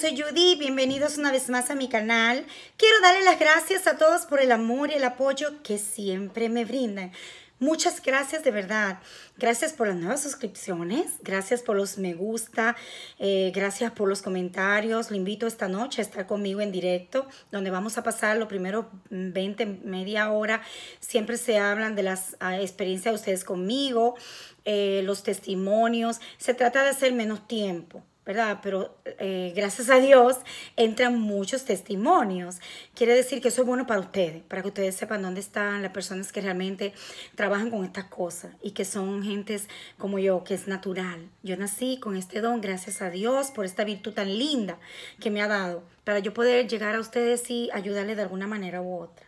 soy Judy, bienvenidos una vez más a mi canal. Quiero darle las gracias a todos por el amor y el apoyo que siempre me brindan. Muchas gracias de verdad. Gracias por las nuevas suscripciones, gracias por los me gusta, eh, gracias por los comentarios. Lo invito esta noche a estar conmigo en directo, donde vamos a pasar los primeros 20, mm, media hora. Siempre se hablan de las ah, experiencias de ustedes conmigo, eh, los testimonios. Se trata de hacer menos tiempo ¿verdad? Pero eh, gracias a Dios entran muchos testimonios. Quiere decir que eso es bueno para ustedes, para que ustedes sepan dónde están las personas que realmente trabajan con estas cosas y que son gentes como yo, que es natural. Yo nací con este don, gracias a Dios, por esta virtud tan linda que me ha dado, para yo poder llegar a ustedes y ayudarles de alguna manera u otra,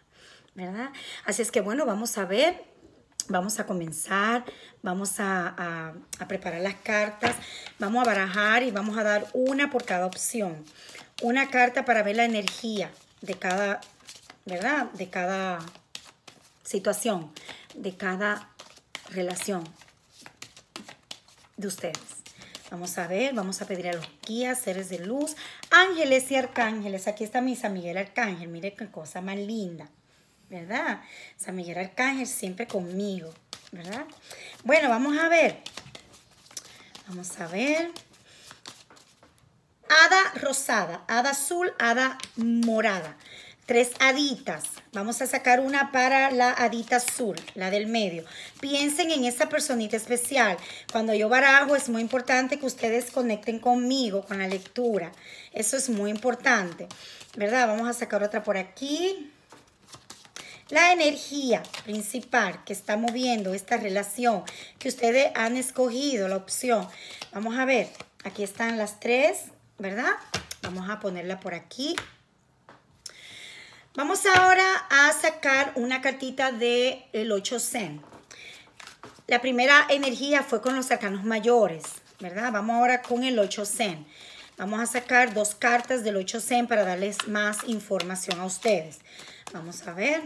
¿verdad? Así es que bueno, vamos a ver Vamos a comenzar, vamos a, preparar las cartas, vamos a barajar y vamos a dar una por cada opción. Una carta para ver la energía de cada, ¿verdad? De cada situación, de cada relación de ustedes. Vamos a ver, vamos a pedir a los guías, seres de luz, ángeles y arcángeles. Aquí está Misa Miguel Arcángel, mire qué cosa más linda. ¿verdad? San Miguel Arcángel siempre conmigo, ¿verdad? Bueno, vamos a ver. Vamos a ver. Hada rosada, hada azul, hada morada. Tres haditas. Vamos a sacar una para la hadita azul, la del medio. Piensen en esa personita especial. Cuando yo barajo es muy importante que ustedes conecten conmigo, con la lectura. Eso es muy importante. ¿Verdad? Vamos a sacar otra por aquí. La energía principal que está moviendo esta relación, que ustedes han escogido la opción. Vamos a ver, aquí están las tres, ¿verdad? Vamos a ponerla por aquí. Vamos ahora a sacar una cartita del el 8 Zen. La primera energía fue con los cercanos mayores, ¿verdad? Vamos ahora con el 8 Zen. Vamos a sacar dos cartas del 8 Zen para darles más información a ustedes. Vamos a ver.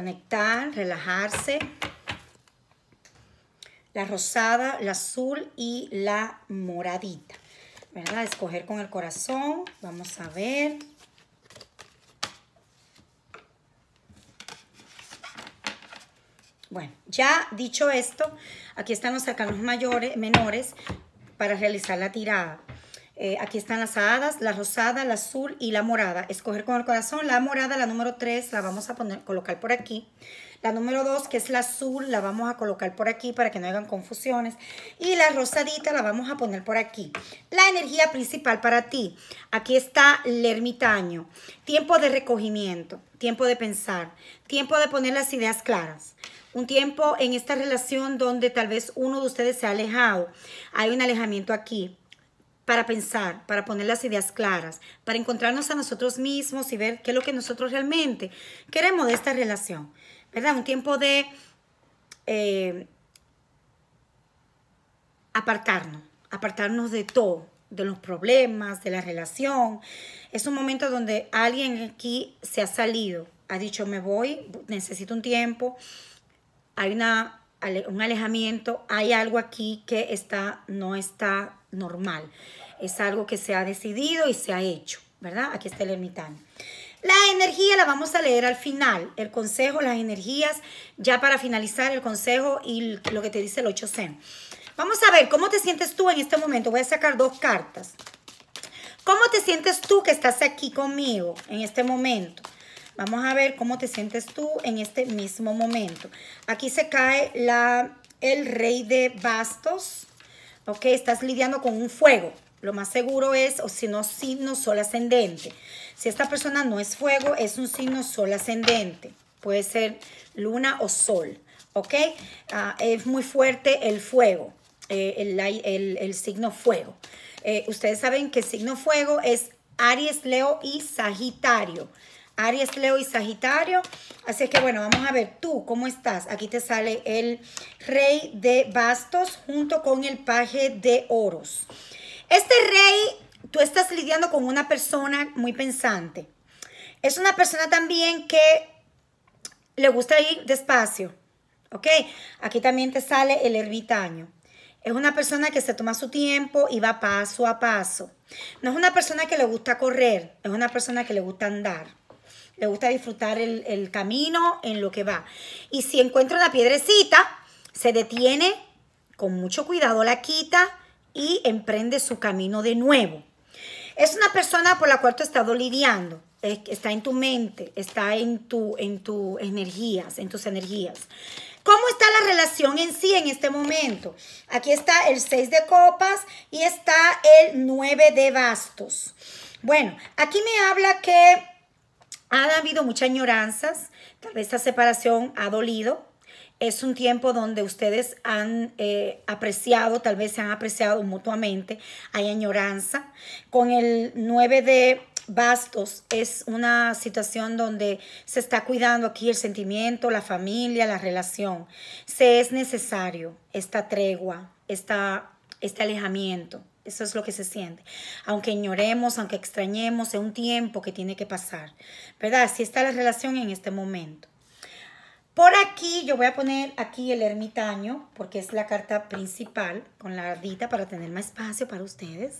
conectar relajarse. La rosada, la azul y la moradita. ¿Verdad? Escoger con el corazón. Vamos a ver. Bueno, ya dicho esto, aquí están los arcanos mayores, menores para realizar la tirada. Eh, aquí están las hadas, la rosada, la azul y la morada. Escoger con el corazón. La morada, la número 3, la vamos a poner, colocar por aquí. La número 2, que es la azul, la vamos a colocar por aquí para que no hagan confusiones. Y la rosadita la vamos a poner por aquí. La energía principal para ti. Aquí está el ermitaño. Tiempo de recogimiento, tiempo de pensar, tiempo de poner las ideas claras un tiempo en esta relación donde tal vez uno de ustedes se ha alejado. Hay un alejamiento aquí para pensar, para poner las ideas claras, para encontrarnos a nosotros mismos y ver qué es lo que nosotros realmente queremos de esta relación. ¿Verdad? Un tiempo de eh, apartarnos, apartarnos de todo, de los problemas, de la relación. Es un momento donde alguien aquí se ha salido, ha dicho me voy, necesito un tiempo. Hay una un alejamiento, hay algo aquí que está, no está normal. Es algo que se ha decidido y se ha hecho, ¿verdad? Aquí está el ermitaño. La energía la vamos a leer al final. El consejo, las energías, ya para finalizar el consejo y lo que te dice el 8 Zen. Vamos a ver cómo te sientes tú en este momento. Voy a sacar dos cartas. ¿Cómo te sientes tú que estás aquí conmigo en este momento? Vamos a ver cómo te sientes tú en este mismo momento. Aquí se cae la, el rey de bastos. Ok, estás lidiando con un fuego. Lo más seguro es, o si no, signo sol ascendente. Si esta persona no es fuego, es un signo sol ascendente. Puede ser luna o sol. Ok, ah, es muy fuerte el fuego, eh, el, signo fuego. Eh, ustedes saben que signo fuego es Aries, Leo y Sagitario. Aries, Leo y Sagitario. Así es que bueno, vamos a ver tú, ¿cómo estás? Aquí te sale el rey de bastos junto con el paje de oros. Este rey, tú estás lidiando con una persona muy pensante. Es una persona también que le gusta ir despacio, ¿ok? Aquí también te sale el ermitaño. Es una persona que se toma su tiempo y va paso a paso. No es una persona que le gusta correr, es una persona que le gusta andar le gusta disfrutar el, camino en lo que va. Y si encuentra una piedrecita, se detiene con mucho cuidado, la quita y emprende su camino de nuevo. Es una persona por la cual tú has estado lidiando. Está en tu mente, está en tu, en tus energías, en tus energías. ¿Cómo está la relación en sí en este momento? Aquí está el 6 de copas y está el 9 de bastos. Bueno, aquí me habla que ha habido muchas añoranzas, tal vez esta separación ha dolido, es un tiempo donde ustedes han eh, apreciado, tal vez se han apreciado mutuamente, hay añoranza. Con el 9 de bastos es una situación donde se está cuidando aquí el sentimiento, la familia, la relación. Se es necesario esta tregua, esta, este alejamiento. Eso es lo que se siente. Aunque ignoremos, aunque extrañemos, es un tiempo que tiene que pasar. ¿Verdad? Así está la relación en este momento. Por aquí yo voy a poner aquí el ermitaño, porque es la carta principal con la ardita para tener más espacio para ustedes.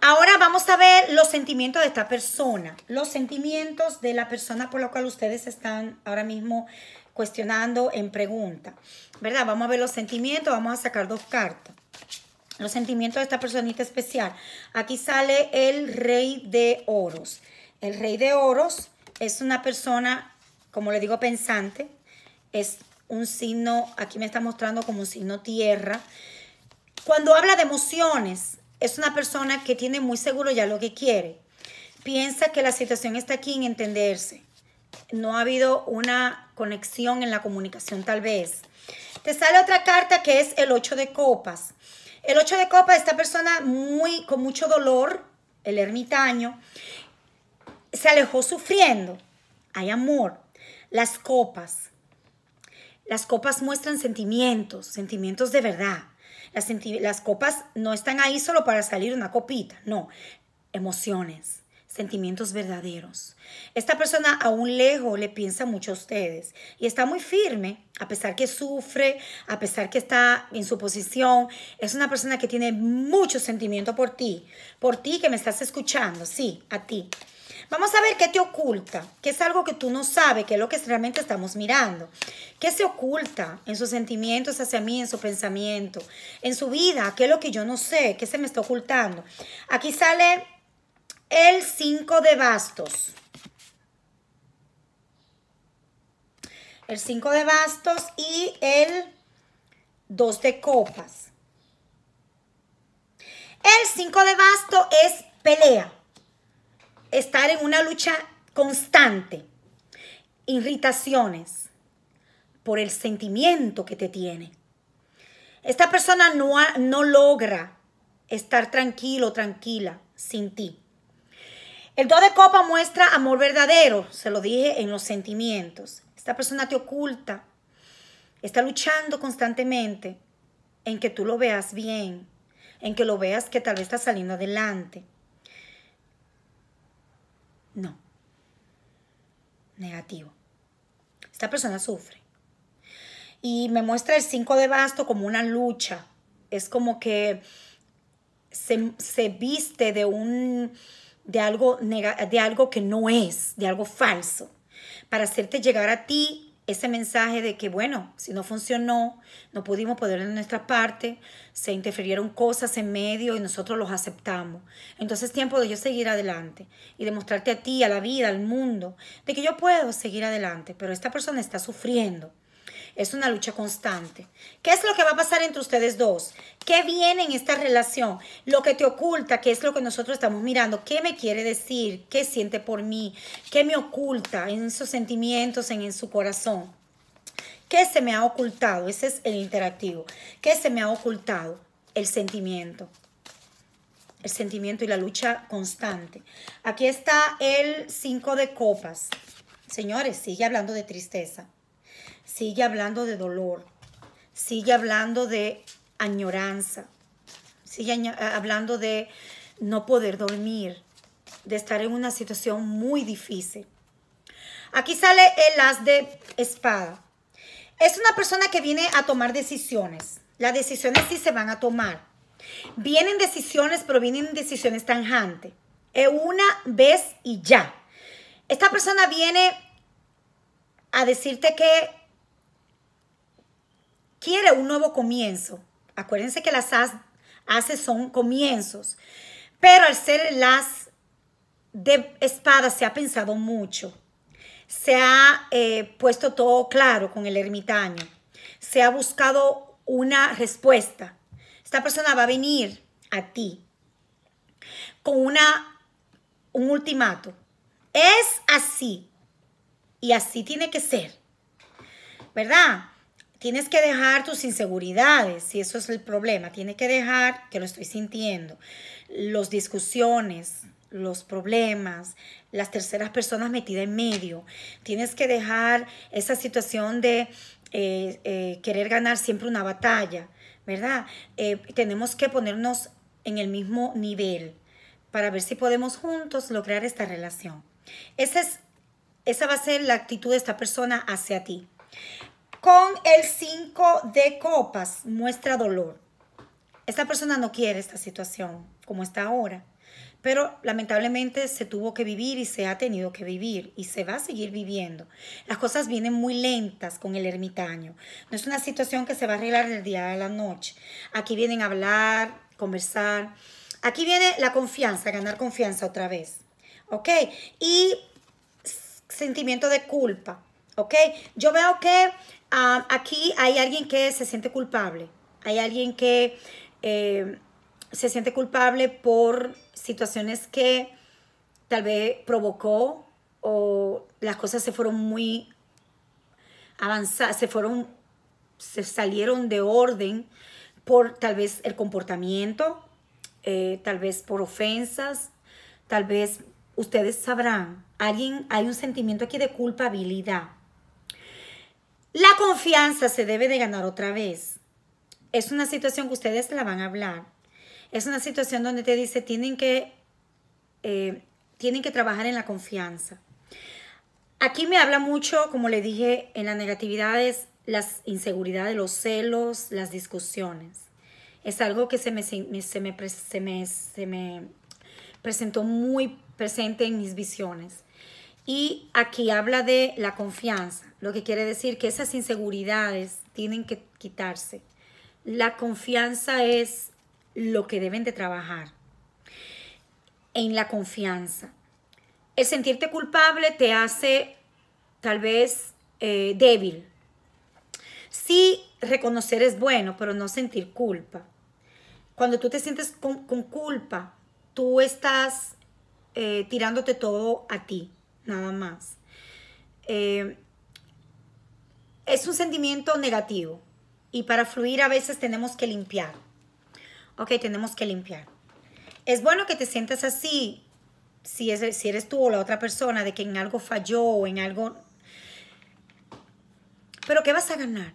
Ahora vamos a ver los sentimientos de esta persona, los sentimientos de la persona por la cual ustedes están ahora mismo cuestionando en pregunta, ¿verdad? Vamos a ver los sentimientos, vamos a sacar dos cartas los sentimientos de esta personita especial. Aquí sale el rey de oros. El rey de oros es una persona, como le digo, pensante. Es un signo, aquí me está mostrando como un signo tierra. Cuando habla de emociones, es una persona que tiene muy seguro ya lo que quiere. Piensa que la situación está aquí en entenderse. No ha habido una conexión en la comunicación tal vez. Te sale otra carta que es el 8 de copas. El 8 de copa, esta persona muy, con mucho dolor, el ermitaño, se alejó sufriendo. Hay amor. Las copas. Las copas muestran sentimientos, sentimientos de verdad. Las, las copas no están ahí solo para salir una copita, no. Emociones sentimientos verdaderos. Esta persona aún lejos le piensa mucho a ustedes y está muy firme, a pesar que sufre, a pesar que está en su posición. Es una persona que tiene mucho sentimiento por ti, por ti que me estás escuchando, sí, a ti. Vamos a ver qué te oculta, qué es algo que tú no sabes, qué es lo que realmente estamos mirando. ¿Qué se oculta en sus sentimientos hacia mí, en su pensamiento, en su vida? ¿Qué es lo que yo no sé? ¿Qué se me está ocultando? Aquí sale el 5 de bastos. El 5 de bastos y el 2 de copas. El 5 de bastos es pelea. Estar en una lucha constante. Irritaciones por el sentimiento que te tiene. Esta persona no, no logra estar tranquilo, tranquila sin ti. El 2 de copa muestra amor verdadero, se lo dije, en los sentimientos. Esta persona te oculta, está luchando constantemente en que tú lo veas bien, en que lo veas que tal vez está saliendo adelante. No. Negativo. Esta persona sufre. Y me muestra el 5 de basto como una lucha. Es como que se, se viste de un de algo, de algo que no es, de algo falso, para hacerte llegar a ti ese mensaje de que, bueno, si no funcionó, no pudimos poder en nuestra parte, se interfirieron cosas en medio y nosotros los aceptamos. Entonces es tiempo de yo seguir adelante y demostrarte a ti, a la vida, al mundo, de que yo puedo seguir adelante, pero esta persona está sufriendo es una lucha constante. ¿Qué es lo que va a pasar entre ustedes dos? ¿Qué viene en esta relación? Lo que te oculta, qué es lo que nosotros estamos mirando, qué me quiere decir, qué siente por mí, qué me oculta en sus sentimientos, en, su corazón. ¿Qué se me ha ocultado? Ese es el interactivo. ¿Qué se me ha ocultado? El sentimiento. El sentimiento y la lucha constante. Aquí está el cinco de copas. Señores, sigue hablando de tristeza sigue hablando de dolor, sigue hablando de añoranza, sigue eh, hablando de no poder dormir, de estar en una situación muy difícil. Aquí sale el as de espada. Es una persona que viene a tomar decisiones. Las decisiones sí se van a tomar. Vienen decisiones, pero vienen decisiones tanjantes. Es una vez y ya. Esta persona viene a decirte que quiere un nuevo comienzo. Acuérdense que las haces son comienzos, pero al ser las de espada se ha pensado mucho. Se ha eh, puesto todo claro con el ermitaño. Se ha buscado una respuesta. Esta persona va a venir a ti con una, un ultimato. Es así, y así tiene que ser, ¿verdad? Tienes que dejar tus inseguridades, si eso es el problema, tienes que dejar que lo estoy sintiendo, las discusiones, los problemas, las terceras personas metidas en medio, tienes que dejar esa situación de eh, eh, querer ganar siempre una batalla, ¿verdad? Eh, tenemos que ponernos en el mismo nivel para ver si podemos juntos lograr esta relación. Ese es esa va a ser la actitud de esta persona hacia ti. Con el 5 de copas muestra dolor. Esta persona no quiere esta situación como está ahora, pero lamentablemente se tuvo que vivir y se ha tenido que vivir y se va a seguir viviendo. Las cosas vienen muy lentas con el ermitaño. No es una situación que se va a arreglar del día a la noche. Aquí vienen a hablar, conversar. Aquí viene la confianza, ganar confianza otra vez. ¿Ok? Y sentimiento de culpa, ¿ok? Yo veo que um, aquí hay alguien que se siente culpable, hay alguien que eh, se siente culpable por situaciones que tal vez provocó o las cosas se fueron muy avanzadas, se fueron, se salieron de orden por tal vez el comportamiento, eh, tal vez por ofensas, tal vez ustedes sabrán, alguien, hay un sentimiento aquí de culpabilidad. La confianza se debe de ganar otra vez. Es una situación que ustedes la van a hablar. Es una situación donde te dice, tienen que, eh, tienen que trabajar en la confianza. Aquí me habla mucho, como le dije, en la negatividad las inseguridades, los celos, las discusiones. Es algo que se me, se me, me, se me presentó muy presente en mis visiones. Y aquí habla de la confianza, lo que quiere decir que esas inseguridades tienen que quitarse. La confianza es lo que deben de trabajar. En la confianza. El sentirte culpable te hace tal vez eh, débil. Sí, reconocer es bueno, pero no sentir culpa. Cuando tú te sientes con culpa, tú estás eh, tirándote todo a ti, nada más. Eh, es un sentimiento negativo y para fluir a veces tenemos que limpiar. Ok, tenemos que limpiar. Es bueno que te sientas así, si, es, si eres tú o la otra persona, de que en algo falló o en algo... Pero ¿qué vas a ganar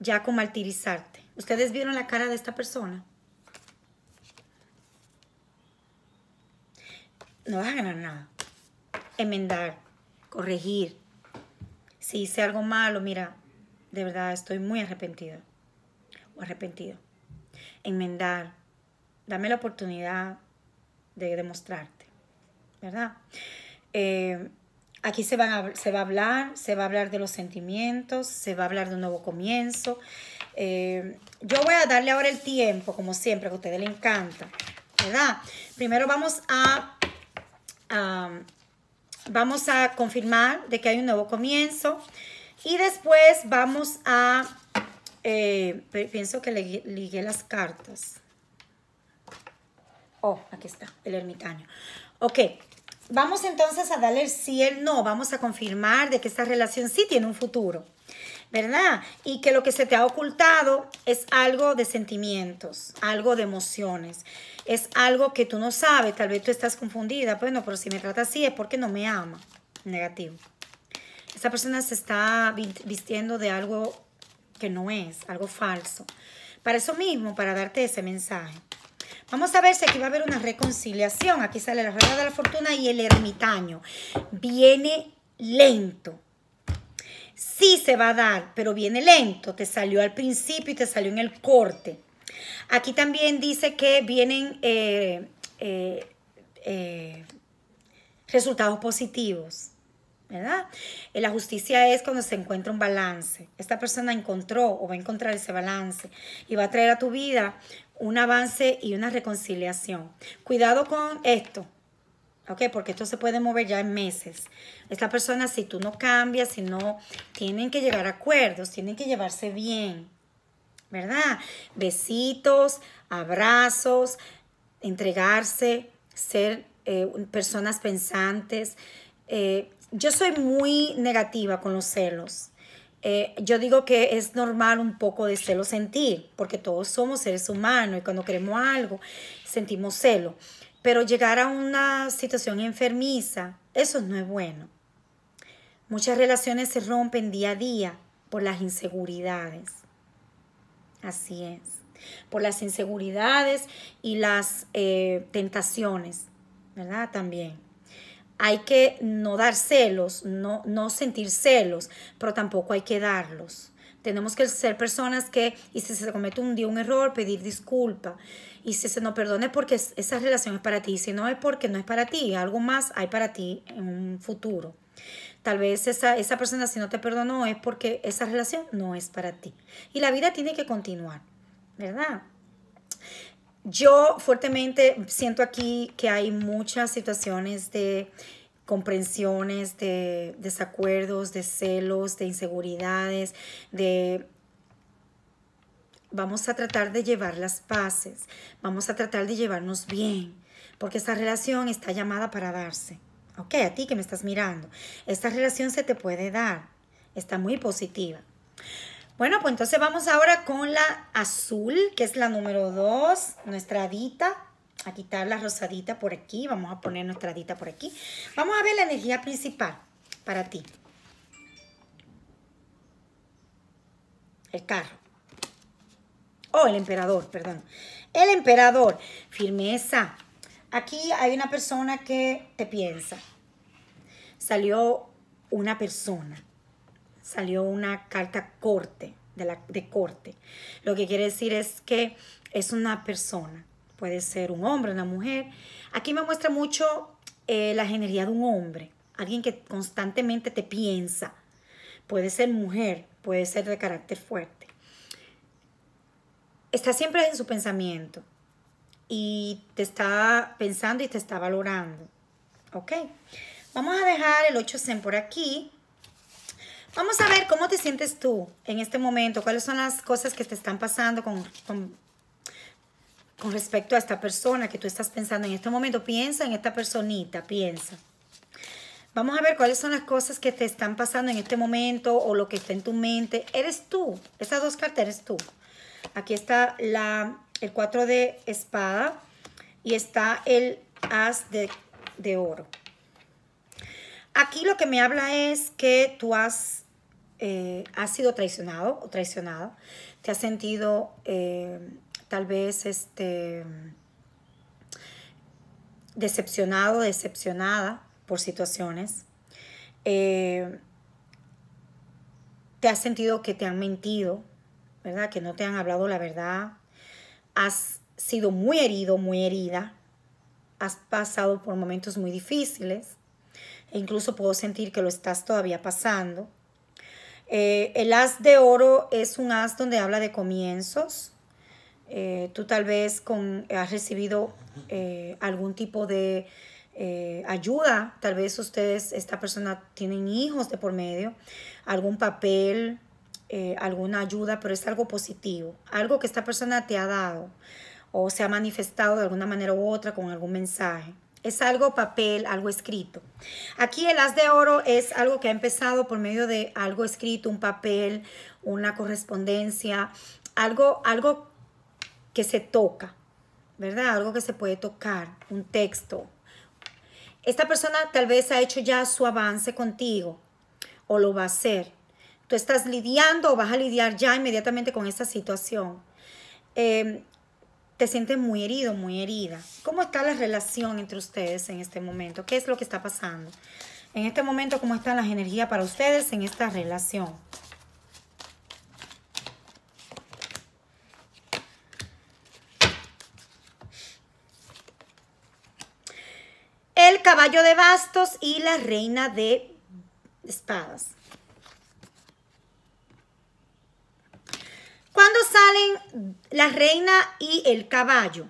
ya con martirizarte? Ustedes vieron la cara de esta persona. no vas a ganar nada. Enmendar, corregir. Si hice algo malo, mira, de verdad estoy muy arrepentida o arrepentido. Enmendar, dame la oportunidad de demostrarte, ¿verdad? Eh, aquí se, se va a hablar, se va a hablar de los sentimientos, se va a hablar de un nuevo comienzo. Eh, yo voy a darle ahora el tiempo, como siempre, que a ustedes les encanta, ¿verdad? Primero vamos a vamos a confirmar de que hay un nuevo comienzo y después vamos a, eh, pienso que le ligué las cartas. Oh, aquí está, el ermitaño. Ok, vamos entonces a darle el sí, el no, vamos a confirmar de que esta relación sí tiene un futuro. ¿verdad? Y que lo que se te ha ocultado es algo de sentimientos, algo de emociones, es algo que tú no sabes, tal vez tú estás confundida, bueno, pero si me trata así es porque no me ama, negativo. Esta persona se está vistiendo de algo que no es, algo falso. Para eso mismo, para darte ese mensaje. Vamos a ver si aquí va a haber una reconciliación. Aquí sale la rueda de la fortuna y el ermitaño. Viene lento sí se va a dar, pero viene lento, te salió al principio y te salió en el corte. Aquí también dice que vienen eh, eh, eh, resultados positivos, ¿verdad? La justicia es cuando se encuentra un balance. Esta persona encontró o va a encontrar ese balance y va a traer a tu vida un avance y una reconciliación. Cuidado con esto, ¿ok? Porque esto se puede mover ya en meses. Esta persona, si tú no cambias, si no, tienen que llegar a acuerdos, tienen que llevarse bien, ¿verdad? Besitos, abrazos, entregarse, ser eh, personas pensantes. Eh, yo soy muy negativa con los celos. Eh, yo digo que es normal un poco de celo sentir, porque todos somos seres humanos y cuando queremos algo sentimos celo. Pero llegar a una situación enfermiza, eso no es bueno. Muchas relaciones se rompen día a día por las inseguridades. Así es. Por las inseguridades y las eh, tentaciones, ¿verdad? También. Hay que no dar celos, no, no sentir celos, pero tampoco hay que darlos. Tenemos que ser personas que, y si se comete un día un error, pedir disculpa. Y si se no perdona es porque esa relación es para ti. Si no es porque no es para ti, algo más hay para ti en un futuro. Tal vez esa, esa persona si no te perdonó es porque esa relación no es para ti. Y la vida tiene que continuar, ¿verdad? Yo fuertemente siento aquí que hay muchas situaciones de comprensiones, de desacuerdos, de celos, de inseguridades, de vamos a tratar de llevar las paces, vamos a tratar de llevarnos bien, porque esta relación está llamada para darse. Ok, a ti que me estás mirando, esta relación se te puede dar, está muy positiva. Bueno, pues entonces vamos ahora con la azul, que es la número 2, nuestra adita. A quitar la rosadita por aquí, vamos a poner nuestra adita por aquí. Vamos a ver la energía principal para ti. El carro oh, el emperador, perdón. El emperador, firmeza. Aquí hay una persona que te piensa. Salió una persona, salió una carta corte, de, la, de corte. Lo que quiere decir es que es una persona, puede ser un hombre, una mujer. Aquí me muestra mucho eh, la energía de un hombre, alguien que constantemente te piensa. Puede ser mujer, puede ser de carácter fuerte está siempre en su pensamiento y te está pensando y te está valorando. ¿Ok? Vamos a dejar el 8 Zen por aquí. Vamos a ver cómo te sientes tú en este momento, cuáles son las cosas que te están pasando con, con, con respecto a esta persona que tú estás pensando en este momento. Piensa en esta personita, piensa. Vamos a ver cuáles son las cosas que te están pasando en este momento o lo que está en tu mente. Eres tú. estas dos cartas eres tú. Aquí está la, el 4 de espada y está el as de, oro. Aquí lo que me habla es que tú has, eh, sido traicionado o traicionada. Te has sentido eh, tal vez este, decepcionado, decepcionada por situaciones. Eh, te has sentido que te han mentido, ¿verdad? Que no te han hablado la verdad. Has sido muy herido, muy herida. Has pasado por momentos muy difíciles. E incluso puedo sentir que lo estás todavía pasando. Eh, el as de oro es un as donde habla de comienzos. Eh, tú tal vez con, has recibido eh, algún tipo de ayuda. Tal vez ustedes, esta persona, tienen hijos de por medio. Algún papel eh, alguna ayuda, pero es algo positivo, algo que esta persona te ha dado o se ha manifestado de alguna manera u otra con algún mensaje. Es algo papel, algo escrito. Aquí el haz de oro es algo que ha empezado por medio de algo escrito, un papel, una correspondencia, algo, algo que se toca, ¿verdad? Algo que se puede tocar, un texto. Esta persona tal vez ha hecho ya su avance contigo o lo va a hacer tú estás lidiando o vas a lidiar ya inmediatamente con esta situación. Em, te sientes muy herido, muy herida. ¿Cómo está la relación entre ustedes en este momento? ¿Qué es lo que está pasando? En este momento, ¿cómo están las energías para ustedes en esta relación? El caballo de bastos y la reina de espadas. ¿Cuándo salen la reina y el caballo?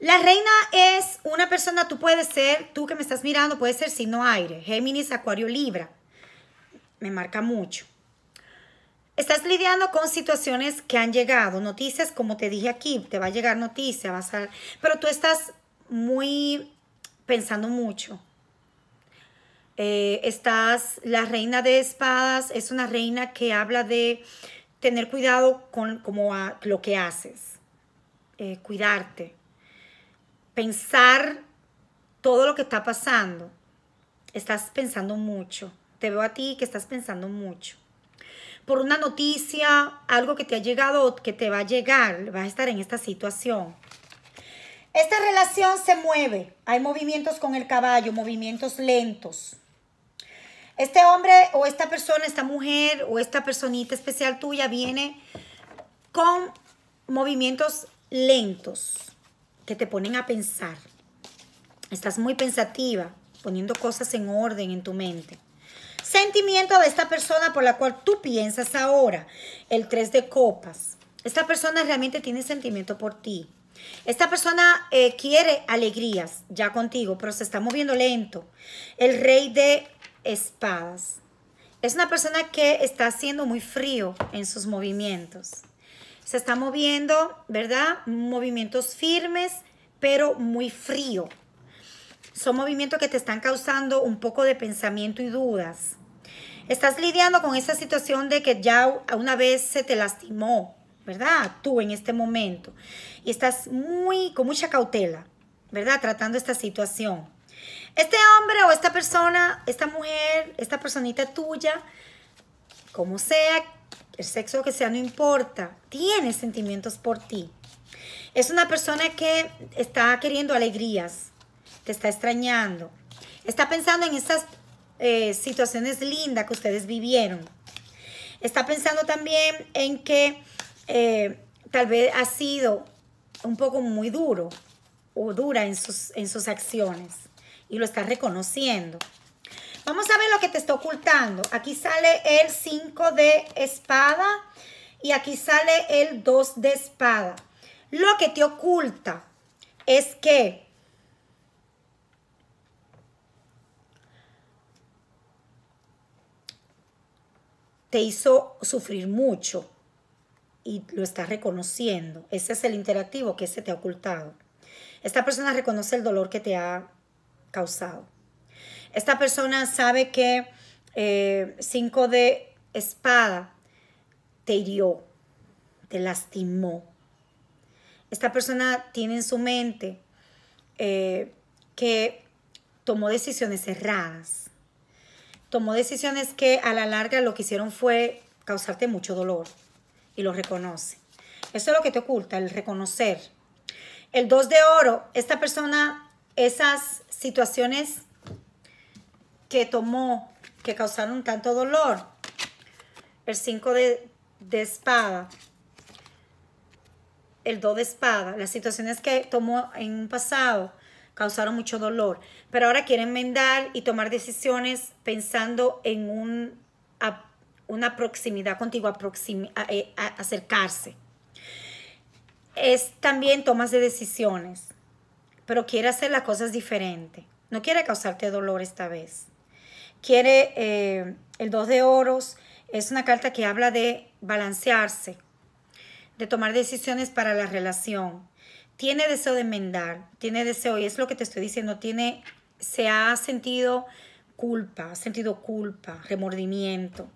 La reina es una persona, tú puedes ser, tú que me estás mirando, puede ser signo aire, Géminis, Acuario, Libra. Me marca mucho. Estás lidiando con situaciones que han llegado, noticias, como te dije aquí, te va a llegar noticia, vas a, pero tú estás muy pensando mucho. Eh, estás, la reina de espadas es una reina que habla de tener cuidado con como lo que haces, eh, cuidarte, pensar todo lo que está pasando. Estás pensando mucho. Te veo a ti que estás pensando mucho. Por una noticia, algo que te ha llegado o que te va a llegar, vas a estar en esta situación. Esta relación se mueve. Hay movimientos con el caballo, movimientos lentos. Este hombre o esta persona, esta mujer o esta personita especial tuya viene con movimientos lentos que te ponen a pensar. Estás muy pensativa, poniendo cosas en orden en tu mente. Sentimiento de esta persona por la cual tú piensas ahora, el tres de copas. Esta persona realmente tiene sentimiento por ti. Esta persona eh, quiere alegrías ya contigo, pero se está moviendo lento. El rey de espadas. Es una persona que está haciendo muy frío en sus movimientos. Se está moviendo, ¿verdad? Movimientos firmes, pero muy frío. Son movimientos que te están causando un poco de pensamiento y dudas. Estás lidiando con esa situación de que ya una vez se te lastimó, ¿verdad? Tú en este momento. Y estás muy, con mucha cautela, ¿verdad? Tratando esta situación. Este hombre o esta persona, esta mujer, esta personita tuya, como sea, el sexo que sea, no importa, tiene sentimientos por ti. Es una persona que está queriendo alegrías, te está extrañando, está pensando en esas eh, situaciones lindas que ustedes vivieron. Está pensando también en que eh, tal vez ha sido un poco muy duro o dura en sus, en sus acciones y lo estás reconociendo. Vamos a ver lo que te está ocultando. Aquí sale el 5 de espada y aquí sale el 2 de espada. Lo que te oculta es que te hizo sufrir mucho y lo estás reconociendo. Ese es el interactivo que se te ha ocultado. Esta persona reconoce el dolor que te ha causado. Esta persona sabe que 5 eh, cinco de espada te hirió, te lastimó. Esta persona tiene en su mente eh, que tomó decisiones erradas. Tomó decisiones que a la larga lo que hicieron fue causarte mucho dolor y lo reconoce. Eso es lo que te oculta, el reconocer. El 2 de oro, esta persona, esas situaciones que tomó, que causaron tanto dolor. El 5 de, espada, el 2 de espada, las situaciones que tomó en un pasado causaron mucho dolor, pero ahora quiere enmendar y tomar decisiones pensando en un, una proximidad contigo, eh, acercarse. Es también tomas de decisiones pero quiere hacer las cosas diferente. No quiere causarte dolor esta vez. Quiere eh, el 2 de oros, es una carta que habla de balancearse, de tomar decisiones para la relación. Tiene deseo de enmendar, tiene deseo, y es lo que te estoy diciendo, tiene, se ha sentido culpa, ha sentido culpa, remordimiento.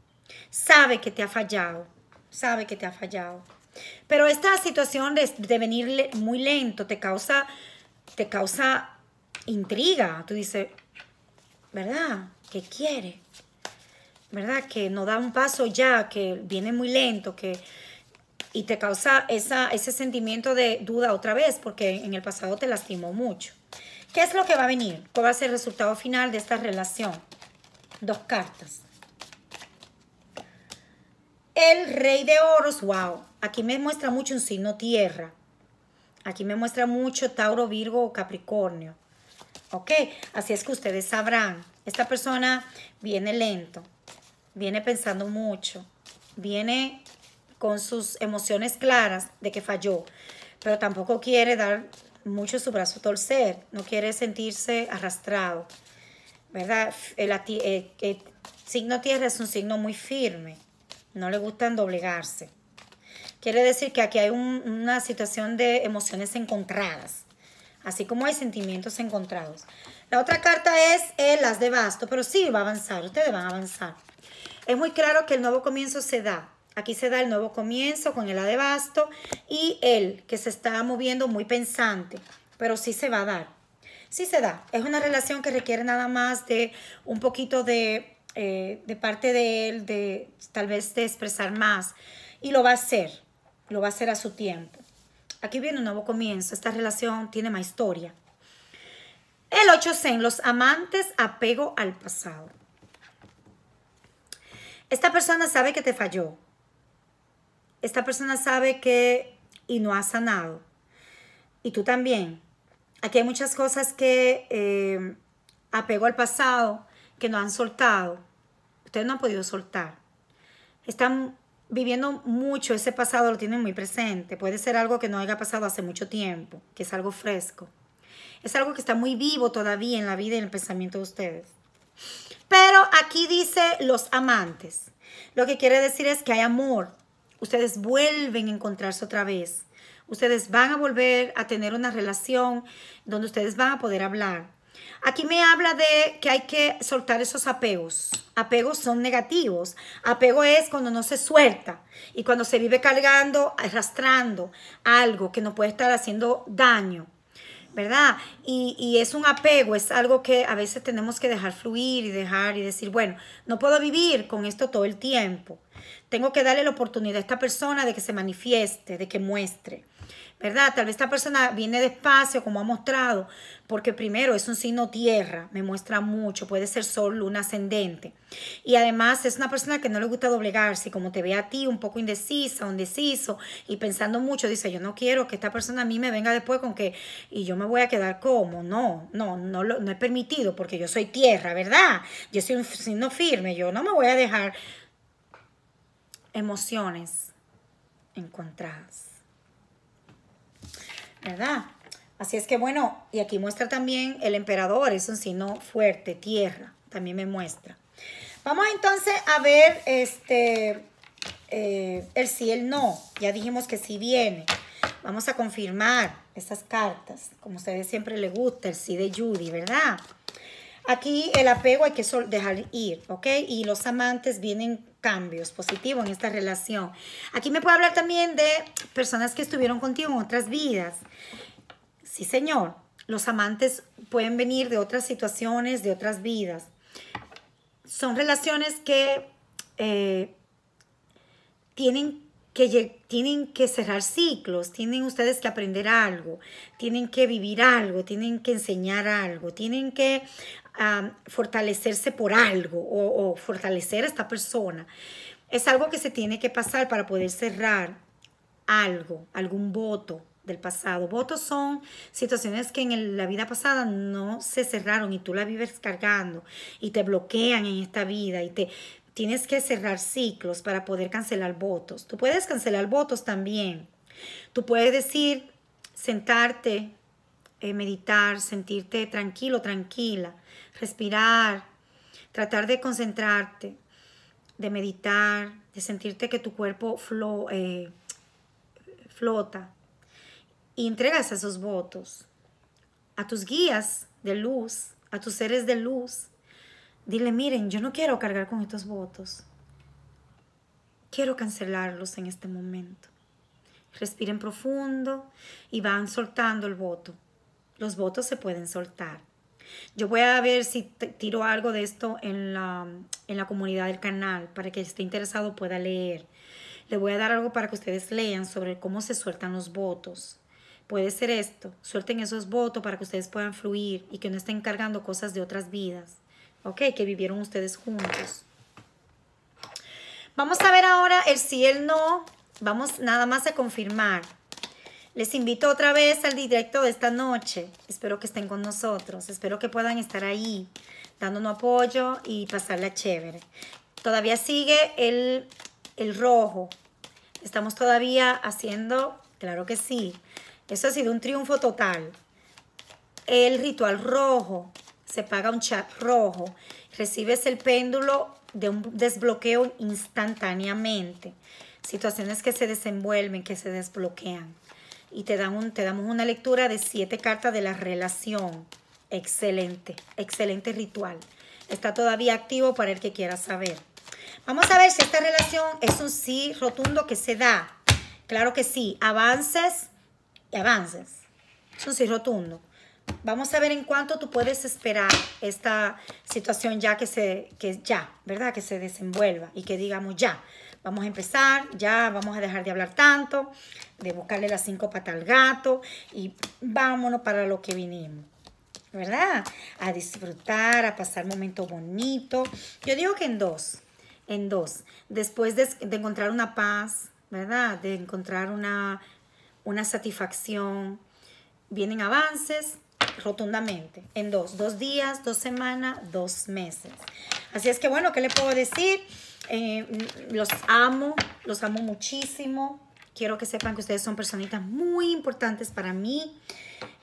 Sabe que te ha fallado, sabe que te ha fallado. Pero esta situación de, de venir muy lento te causa te causa intriga. Tú dices, ¿verdad? ¿Qué quiere? ¿Verdad? Que no da un paso ya, que viene muy lento, que... Y te causa ese sentimiento de duda otra vez, porque en el pasado te lastimó mucho. ¿Qué es lo que va a venir? ¿Cuál va a ser el resultado final de esta relación? Dos cartas. El rey de oros, wow. Aquí me muestra mucho un signo tierra Aquí me muestra mucho Tauro, Virgo o Capricornio. ¿Ok? Así es que ustedes sabrán. Esta persona viene lento, viene pensando mucho, viene con sus emociones claras de que falló, pero tampoco quiere dar mucho su brazo a torcer, no quiere sentirse arrastrado, ¿verdad? El, eh, eh, signo tierra es un signo muy firme, no le gusta doblegarse. Quiere decir que aquí hay una situación de emociones encontradas, así como hay sentimientos encontrados. La otra carta es el eh, as de basto, pero sí va a avanzar, ustedes van a avanzar. Es muy claro que el nuevo comienzo se da. Aquí se da el nuevo comienzo con el A de basto y él que se está moviendo muy pensante, pero sí se va a dar. Sí se da. Es una relación que requiere nada más de un poquito de, eh, de parte de él, de tal vez de expresar más. Y lo va a hacer lo va a hacer a su tiempo. Aquí viene un nuevo comienzo. Esta relación tiene más historia. El 8 en los amantes, apego al pasado. Esta persona sabe que te falló. Esta persona sabe que y no ha sanado. Y tú también. Aquí hay muchas cosas que eh, apego al pasado, que no han soltado. Ustedes no han podido soltar. Están viviendo mucho ese pasado, lo tienen muy presente. Puede ser algo que no haya pasado hace mucho tiempo, que es algo fresco. Es algo que está muy vivo todavía en la vida y en el pensamiento de ustedes. Pero aquí dice los amantes. Lo que quiere decir es que hay amor. Ustedes vuelven a encontrarse otra vez. Ustedes van a volver a tener una relación donde ustedes van a poder hablar Aquí me habla de que hay que soltar esos apegos. Apegos son negativos. Apego es cuando no se suelta y cuando se vive cargando, arrastrando algo que no puede estar haciendo daño. ¿Verdad? Y, y es un apego, es algo que a veces tenemos que dejar fluir y dejar y decir, bueno, no puedo vivir con esto todo el tiempo. Tengo que darle la oportunidad a esta persona de que se manifieste, de que muestre. ¿verdad? Tal vez esta persona viene despacio, como ha mostrado, porque primero es un signo tierra, me muestra mucho, puede ser sol, luna, ascendente. Y además es una persona que no le gusta doblegarse, como te ve a ti, un poco indecisa, indeciso, y pensando mucho, dice, yo no quiero que esta persona a mí me venga después con que, y yo me voy a quedar como, no, no, no, no es permitido, porque yo soy tierra, ¿verdad? Yo soy un signo firme, yo no me voy a dejar emociones encontradas. ¿verdad? Así es que bueno, y aquí muestra también el emperador, es un signo fuerte, tierra, también me muestra. Vamos entonces a ver este, eh, el sí, el no. Ya dijimos que sí viene. Vamos a confirmar estas cartas, como a ustedes siempre les gusta, el sí de Judy, ¿verdad? Aquí el apego hay que dejar ir, ¿ok? Y los amantes vienen cambios positivos en esta relación. Aquí me puede hablar también de personas que estuvieron contigo en otras vidas. Sí, señor. Los amantes pueden venir de otras situaciones, de otras vidas. Son relaciones que eh, tienen que tienen que cerrar ciclos, tienen ustedes que aprender algo, tienen que vivir algo, tienen que enseñar algo, tienen que fortalecerse por algo o, fortalecer a esta persona. Es algo que se tiene que pasar para poder cerrar algo, algún voto, del pasado. Votos son situaciones que en la vida pasada no se cerraron y tú la vives cargando y te bloquean en esta vida y te tienes que cerrar ciclos para poder cancelar votos. Tú puedes cancelar votos también. Tú puedes decir, sentarte, eh, meditar, sentirte tranquilo, tranquila, respirar, tratar de concentrarte, de meditar, de sentirte que tu cuerpo eh, flota. Y entregas esos votos a tus guías de luz, a tus seres de luz, Dile, miren, yo no quiero cargar con estos votos. Quiero cancelarlos en este momento. Respiren profundo y van soltando el voto. Los votos se pueden soltar. Yo voy a ver si tiro algo de esto en la, en la comunidad del canal para que esté interesado pueda leer. Le voy a dar algo para que ustedes lean sobre cómo se sueltan los votos. Puede ser esto. Suelten esos votos para que ustedes puedan fluir y que no estén cargando cosas de otras vidas. ¿ok? Que vivieron ustedes juntos. Vamos a ver ahora el si el no. Vamos nada más a confirmar. Les invito otra vez al directo de esta noche. Espero que estén con nosotros. Espero que puedan estar ahí dándonos apoyo y pasarla chévere. Todavía sigue el, el rojo. Estamos todavía haciendo, claro que sí. Eso ha sido un triunfo total. El ritual rojo se paga un chat rojo, recibes el péndulo de un desbloqueo instantáneamente. Situaciones que se desenvuelven, que se desbloquean. Y te, dan un, te damos una lectura de siete cartas de la relación. Excelente, excelente ritual. Está todavía activo para el que quiera saber. Vamos a ver si esta relación es un sí rotundo que se da. Claro que sí, avances y avances. Es un sí rotundo. Vamos a ver en cuánto tú puedes esperar esta situación ya que se, que ya, ¿verdad? Que se desenvuelva y que digamos ya. Vamos a empezar, ya vamos a dejar de hablar tanto, de buscarle las cinco patas al gato y vámonos para lo que vinimos. ¿Verdad? A disfrutar, a pasar momento bonito Yo digo que en dos, en dos. Después de, encontrar una paz, ¿verdad? De encontrar una, una satisfacción, vienen avances, rotundamente, en dos, dos días, dos semanas, dos meses. Así es que bueno, ¿qué le puedo decir? Eh, los amo, los amo muchísimo. Quiero que sepan que ustedes son personitas muy importantes para mí.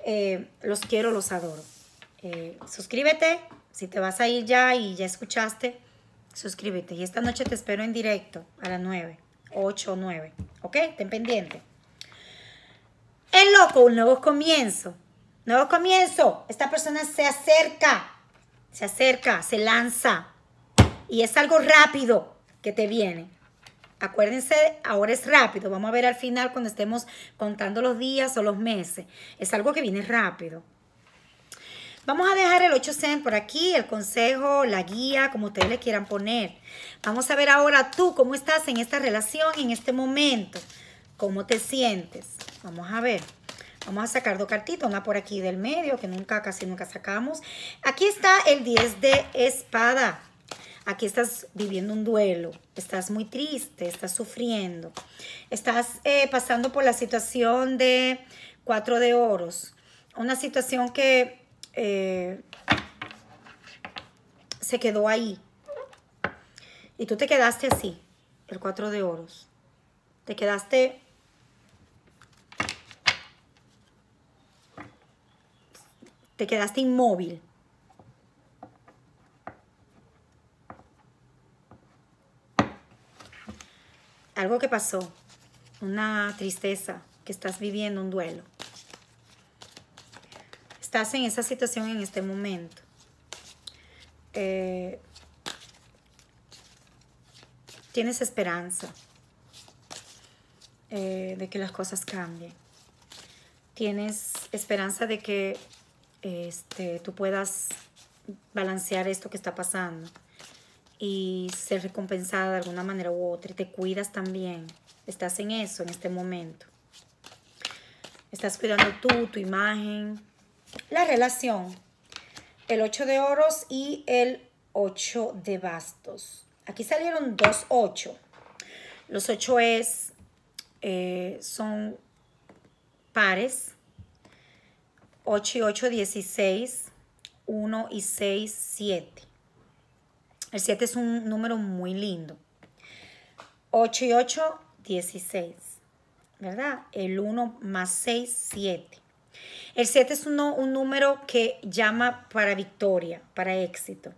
Eh, los quiero, los adoro. Eh, suscríbete, si te vas a ir ya y ya escuchaste, suscríbete. Y esta noche te espero en directo a las 9, 8 o 9. ¿Ok? Ten pendiente. El loco, un nuevo comienzo. Nuevo comienzo. Esta persona se acerca, se acerca, se lanza. Y es algo rápido que te viene. Acuérdense, ahora es rápido. Vamos a ver al final cuando estemos contando los días o los meses. Es algo que viene rápido. Vamos a dejar el 8 por aquí, el consejo, la guía, como ustedes le quieran poner. Vamos a ver ahora tú cómo estás en esta relación, en este momento. ¿Cómo te sientes? Vamos a ver. Vamos a sacar dos cartitas, una por aquí del medio, que nunca, casi nunca sacamos. Aquí está el 10 de espada. Aquí estás viviendo un duelo, estás muy triste, estás sufriendo, estás eh, pasando por la situación de 4 de oros, una situación que eh, se quedó ahí y tú te quedaste así, el 4 de oros, te quedaste Te quedaste inmóvil. Algo que pasó, una tristeza que estás viviendo, un duelo. Estás en esa situación en este momento. Eh, tienes esperanza eh, de que las cosas cambien. Tienes esperanza de que este, tú puedas balancear esto que está pasando y ser recompensada de alguna manera u otra. Y te cuidas también. Estás en eso en este momento. Estás cuidando tú, tu imagen. La relación. El 8 de oros y el 8 de bastos. Aquí salieron dos 8. Los 8 es, eh, son pares 8 y 8, 16, 1 y 6, 7. El 7 es un número muy lindo. 8 y 8, 16. ¿Verdad? El 1 más 6, 7. El 7 es un, un número que llama para victoria, para éxito.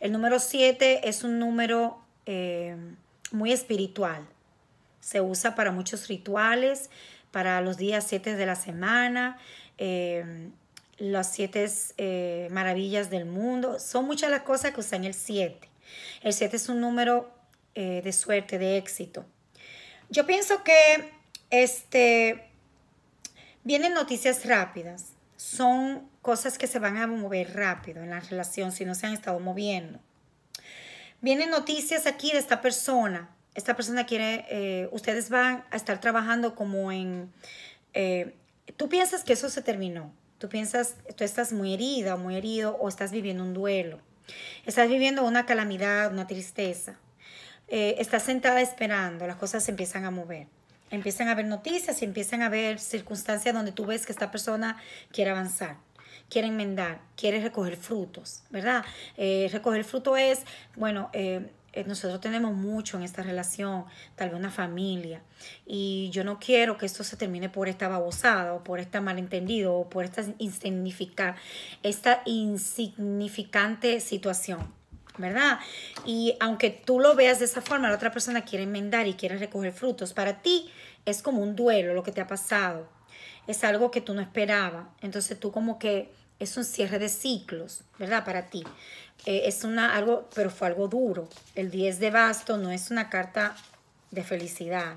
El número 7 es un número eh, muy espiritual. Se usa para muchos rituales, para los días 7 de la semana, Em, las siete eh, maravillas del mundo. Son muchas las cosas que usan el 7. El 7 es un número eh, de suerte, de éxito. Yo pienso que este, vienen noticias rápidas. Son cosas que se van a mover rápido en la relación si no se han estado moviendo. Vienen noticias aquí de esta persona. Esta persona quiere, eh, ustedes van a estar trabajando como en tú piensas que eso se terminó. Tú piensas, tú estás muy herida o muy herido o estás viviendo un duelo. Estás viviendo una calamidad, una tristeza. Eh, estás sentada esperando, las cosas se empiezan a mover. Empiezan a haber noticias y empiezan a haber circunstancias donde tú ves que esta persona quiere avanzar, quiere enmendar, quiere recoger frutos, ¿verdad? Eh, recoger fruto es, bueno, eh, eh, nosotros tenemos mucho en esta relación, tal vez una familia, y yo no quiero que esto se termine por esta babosada o por este malentendido o por esta, esta insignificante situación. ¿Verdad? Y aunque tú lo veas de esa forma, la otra persona quiere enmendar y quiere recoger frutos. Para ti es como un duelo lo que te ha pasado. Es algo que tú no esperabas. Entonces tú como que es un cierre de ciclos, ¿verdad? Para ti. Eh, es una, algo, pero fue algo duro. El 10 de basto no es una carta de felicidad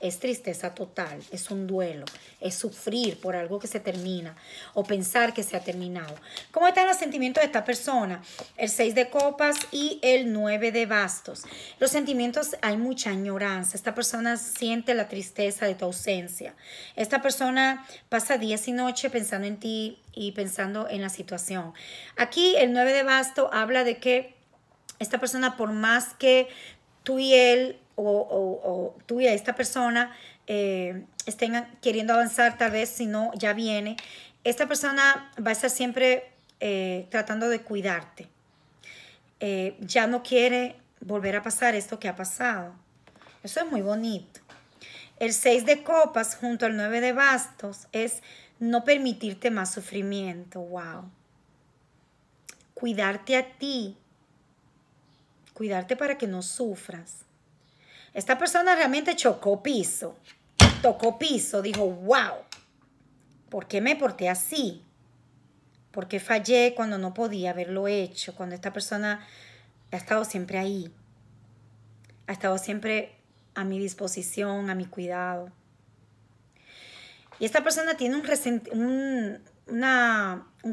es tristeza total, es un duelo, es sufrir por algo que se termina o pensar que se ha terminado. ¿Cómo están los sentimientos de esta persona? El 6 de copas y el 9 de bastos. Los sentimientos, hay mucha añoranza. Esta persona siente la tristeza de tu ausencia. Esta persona pasa días y noches pensando en ti y pensando en la situación. Aquí el 9 de basto habla de que esta persona, por más que tú y él o, tú y a esta persona eh, estén queriendo avanzar, tal vez si no, ya viene, esta persona va a estar siempre eh, tratando de cuidarte. Eh, ya no quiere volver a pasar esto que ha pasado. Eso es muy bonito. El 6 de copas junto al 9 de bastos es no permitirte más sufrimiento. Wow. Cuidarte a ti. Cuidarte para que no sufras. Esta persona realmente chocó piso, tocó piso, dijo, wow, ¿por qué me porté así? ¿Por qué fallé cuando no podía haberlo hecho? Cuando esta persona ha estado siempre ahí, ha estado siempre a mi disposición, a mi cuidado. Y esta persona tiene un,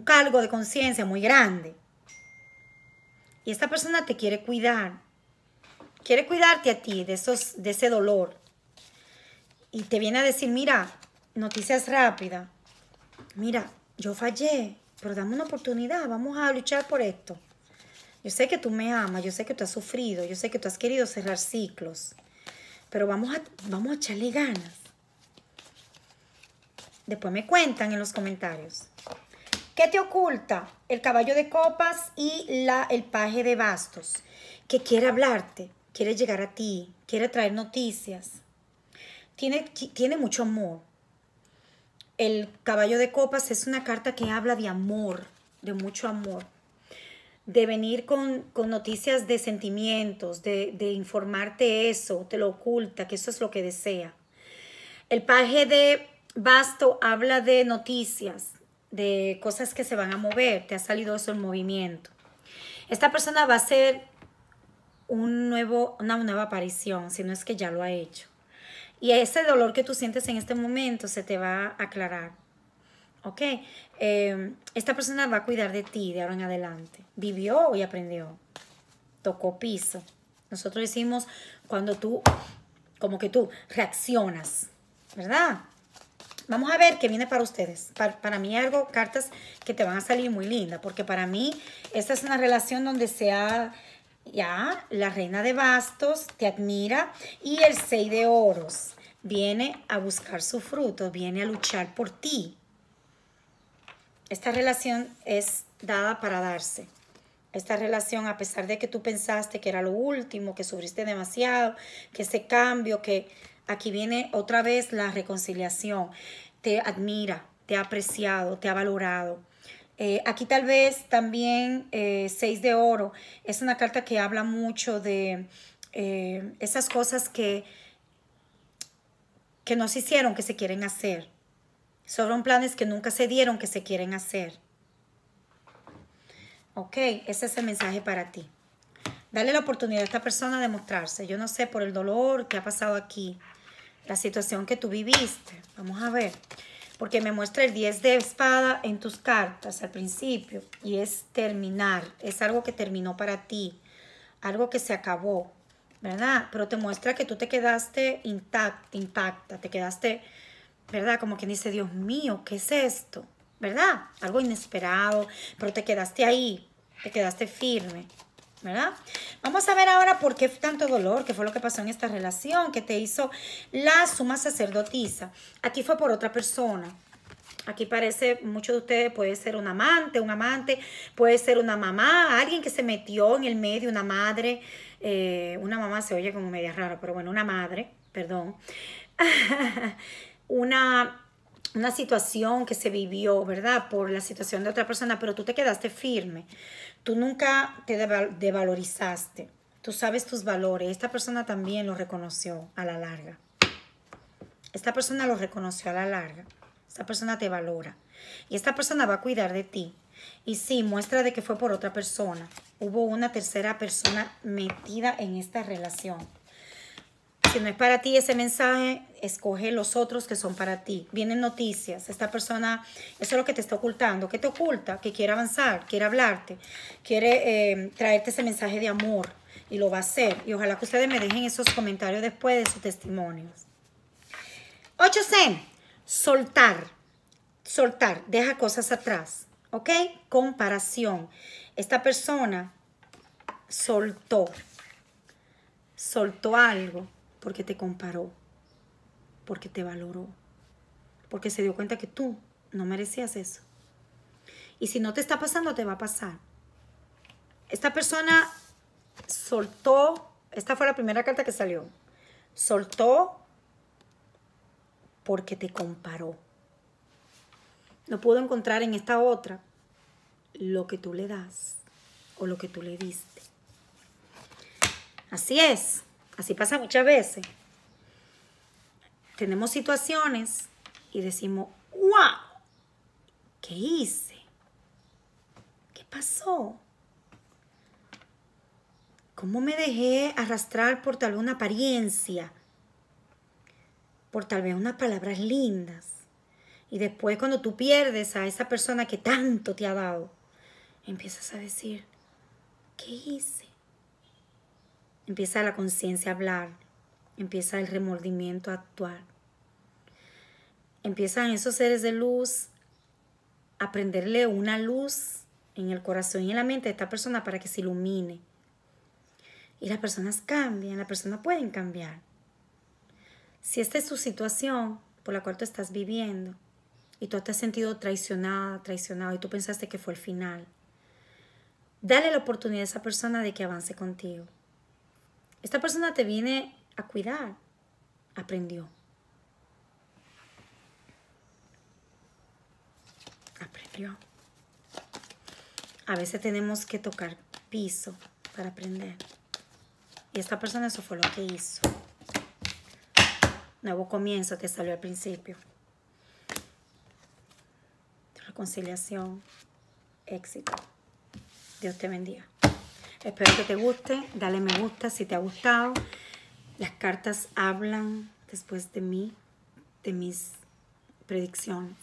cargo de conciencia muy grande. Y esta persona te quiere cuidar, Quiere cuidarte a ti de, ese dolor. Y te viene a decir, mira, noticias rápidas. Mira, yo fallé, pero dame una oportunidad, vamos a luchar por esto. Yo sé que tú me amas, yo sé que tú has sufrido, yo sé que tú has querido cerrar ciclos, pero vamos a, vamos a echarle ganas. Después me cuentan en los comentarios. ¿Qué te oculta el caballo de copas y la, el paje de bastos? Que quiere hablarte, quiere llegar a ti, quiere traer noticias. Tiene, tiene mucho amor. El caballo de copas es una carta que habla de amor, de mucho amor de venir con, noticias de sentimientos, de, informarte eso, te lo oculta, que eso es lo que desea. El paje de Basto habla de noticias, de cosas que se van a mover, te ha salido eso en movimiento. Esta persona va a ser nuevo, una nueva aparición, si no es que ya lo ha hecho. Y ese dolor que tú sientes en este momento se te va a aclarar. ¿Ok? Em, esta persona va a cuidar de ti de ahora en adelante. Vivió y aprendió. Tocó piso. Nosotros decimos cuando tú, como que tú reaccionas, ¿verdad? Vamos a ver qué viene para ustedes. Para, para, mí algo, cartas que te van a salir muy lindas, porque para mí esta es una relación donde se ha ya, la reina de bastos te admira y el seis de oros viene a buscar su fruto, viene a luchar por ti. Esta relación es dada para darse. Esta relación, a pesar de que tú pensaste que era lo último, que sufriste demasiado, que ese cambio, que aquí viene otra vez la reconciliación, te admira, te ha apreciado, te ha valorado eh, aquí tal vez también eh, Seis de Oro es una carta que habla mucho de eh, esas cosas que, que no se hicieron, que se quieren hacer. Son planes que nunca se dieron, que se quieren hacer. Ok, ese es el mensaje para ti. Dale la oportunidad a esta persona de mostrarse. Yo no sé por el dolor que ha pasado aquí, la situación que tú viviste. Vamos a ver porque me muestra el 10 de espada en tus cartas al principio y es terminar, es algo que terminó para ti, algo que se acabó, ¿verdad? Pero te muestra que tú te quedaste intacta, intacta, te quedaste, ¿verdad? Como quien dice, Dios mío, ¿qué es esto? ¿Verdad? Algo inesperado, pero te quedaste ahí, te quedaste firme. ¿verdad? Vamos a ver ahora por qué tanto dolor, qué fue lo que pasó en esta relación qué te hizo la suma sacerdotisa. Aquí fue por otra persona. Aquí parece, muchos de ustedes puede ser un amante, un amante, puede ser una mamá, alguien que se metió en el medio, una madre, eh, una mamá se oye como media rara, pero bueno, una madre, perdón. una una situación que se vivió, ¿verdad? Por la situación de otra persona, pero tú te quedaste firme. Tú nunca te devalorizaste. Tú sabes tus valores. Esta persona también lo reconoció a la larga. Esta persona lo reconoció a la larga. Esta persona te valora. Y esta persona va a cuidar de ti. Y sí, muestra de que fue por otra persona. Hubo una tercera persona metida en esta relación. Si no es para ti ese mensaje, escoge los otros que son para ti. Vienen noticias. Esta persona, eso es lo que te está ocultando. ¿Qué te oculta? Que quiere avanzar, quiere hablarte, quiere eh, traerte ese mensaje de amor. Y lo va a hacer. Y ojalá que ustedes me dejen esos comentarios después de sus testimonios. 8C. Soltar. Soltar. Deja cosas atrás. ¿Ok? Comparación. Esta persona soltó. Soltó algo porque te comparó, porque te valoró, porque se dio cuenta que tú no merecías eso. Y si no te está pasando, te va a pasar. Esta persona soltó, esta fue la primera carta que salió, soltó porque te comparó. No pudo encontrar en esta otra lo que tú le das o lo que tú le diste. Así es. Así pasa muchas veces. Tenemos situaciones y decimos, wow, ¿qué hice? ¿Qué pasó? ¿Cómo me dejé arrastrar por tal vez una apariencia? Por tal vez unas palabras lindas. Y después cuando tú pierdes a esa persona que tanto te ha dado, empiezas a decir, ¿qué hice? Empieza la conciencia a hablar, empieza el remordimiento a actuar. Empiezan esos seres de luz a prenderle una luz en el corazón y en la mente de esta persona para que se ilumine. Y las personas cambian, las personas pueden cambiar. Si esta es su situación por la cual tú estás viviendo y tú te has sentido traicionada, traicionado y tú pensaste que fue el final, dale la oportunidad a esa persona de que avance contigo. Esta persona te viene a cuidar. Aprendió. Aprendió. A veces tenemos que tocar piso para aprender. Y esta persona eso fue lo que hizo. Nuevo comienzo te salió al principio. Reconciliación, éxito. Dios te bendiga. Espero que te guste. Dale me gusta si te ha gustado. Las cartas hablan después de mí, de mis predicciones,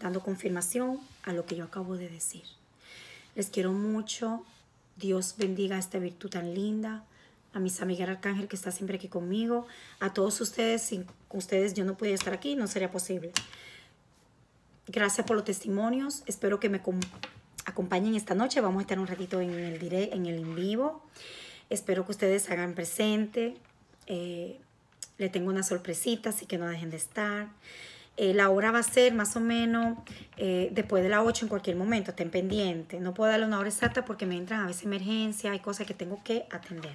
dando confirmación a lo que yo acabo de decir. Les quiero mucho. Dios bendiga esta virtud tan linda. A mis amigas Arcángel que está siempre aquí conmigo. A todos ustedes, sin ustedes yo no podía estar aquí, no sería posible. Gracias por los testimonios. Espero que me acompañen esta noche. Vamos a estar un ratito en el, direct, en el en vivo. Espero que ustedes hagan presente. Eh, le tengo una sorpresita, así que no dejen de estar. Eh, la hora va a ser más o menos eh, después de las 8 en cualquier momento, estén pendientes. No puedo darle una hora exacta porque me entran a veces emergencias, hay cosas que tengo que atender.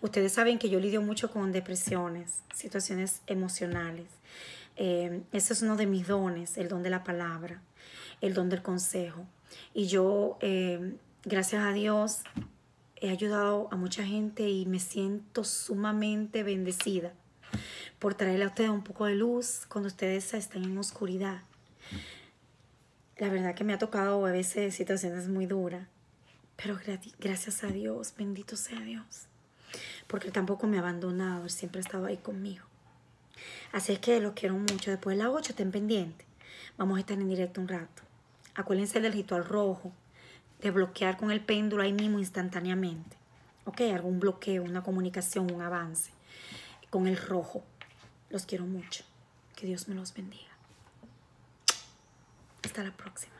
Ustedes saben que yo lidio mucho con depresiones, situaciones emocionales. ese es uno de mis dones, el don de la palabra, el don del consejo. Y yo, em, gracias a Dios, he ayudado a mucha gente y me siento sumamente bendecida por traerle a ustedes un poco de luz cuando ustedes están en oscuridad. La verdad que me ha tocado a veces situaciones muy duras, pero gracias a Dios, bendito sea Dios, porque tampoco me ha abandonado, siempre ha estado ahí conmigo. Así es que los quiero mucho. Después de las 8 estén pendientes. Vamos a estar en directo un rato. Acuérdense del ritual rojo, de bloquear con el péndulo ahí mismo instantáneamente. ¿Ok? Algún bloqueo, una comunicación, un avance. Con el rojo. Los quiero mucho. Que Dios me los bendiga. Hasta la próxima.